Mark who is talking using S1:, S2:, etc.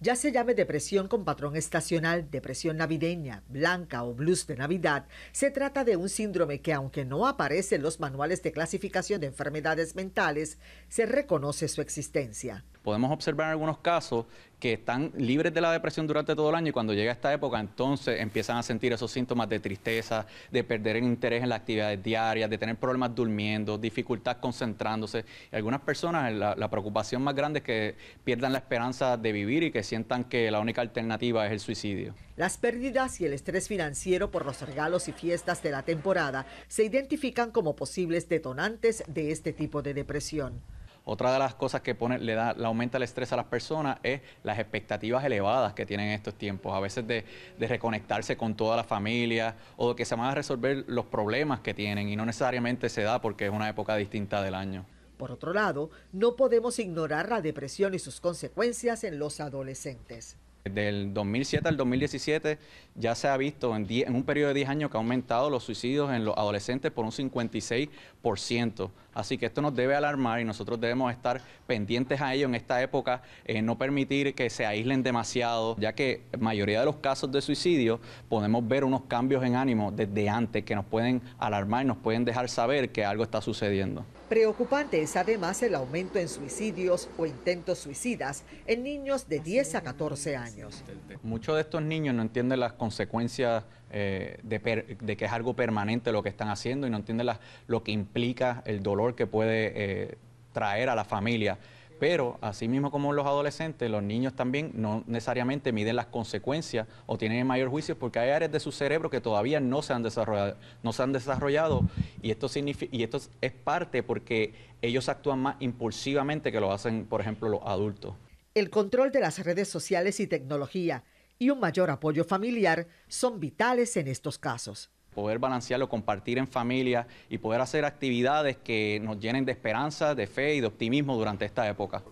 S1: ya se llame depresión con patrón estacional, depresión navideña, blanca o blues de Navidad, se trata de un síndrome que aunque no aparece en los manuales de clasificación de enfermedades mentales, se reconoce su existencia.
S2: Podemos observar algunos casos que están libres de la depresión durante todo el año y cuando llega esta época entonces empiezan a sentir esos síntomas de tristeza, de perder el interés en las actividades diarias, de tener problemas durmiendo, dificultad concentrándose. algunas personas la, la preocupación más grande es que pierdan la esperanza de vivir y que sientan que la única alternativa es el suicidio.
S1: Las pérdidas y el estrés financiero por los regalos y fiestas de la temporada se identifican como posibles detonantes de este tipo de depresión.
S2: Otra de las cosas que pone, le, aumenta el estrés a las personas es las expectativas elevadas que tienen en estos tiempos, a veces de, de, reconectarse con toda la familia o de que se van a resolver los problemas que tienen y no necesariamente se da porque es una época distinta del año.
S1: Por otro lado, no podemos ignorar la depresión y sus consecuencias en los adolescentes.
S2: Del 2007 al 2017 ya se ha visto en, un periodo de 10 años que ha aumentado los suicidios en los adolescentes por un 56%. Así que esto nos debe alarmar y nosotros debemos estar pendientes a ello en esta época, eh, no permitir que se aíslen demasiado, ya que mayoría de los casos de suicidio podemos ver unos cambios en ánimo desde antes que nos pueden alarmar y nos pueden dejar saber que algo está sucediendo.
S1: Preocupante es además el aumento en suicidios o intentos suicidas en niños de 10 a 14 años.
S2: Muchos de estos niños no entienden las consecuencias eh, de, que es algo permanente lo que están haciendo y no entienden lo que implica el dolor que puede eh, traer a la familia. Pero, así mismo como los adolescentes, los niños también no necesariamente miden las consecuencias o tienen mayor juicio porque hay áreas de su cerebro que todavía no se han desarrollado. No se han desarrollado y, esto y esto es parte porque ellos actúan más impulsivamente que lo hacen, por ejemplo, los adultos.
S1: El control de las redes sociales y tecnología y un mayor apoyo familiar son vitales en
S2: estos casos poder balancearlo, compartir en familia y poder hacer actividades que nos llenen de esperanza, de fe y de optimismo durante esta época.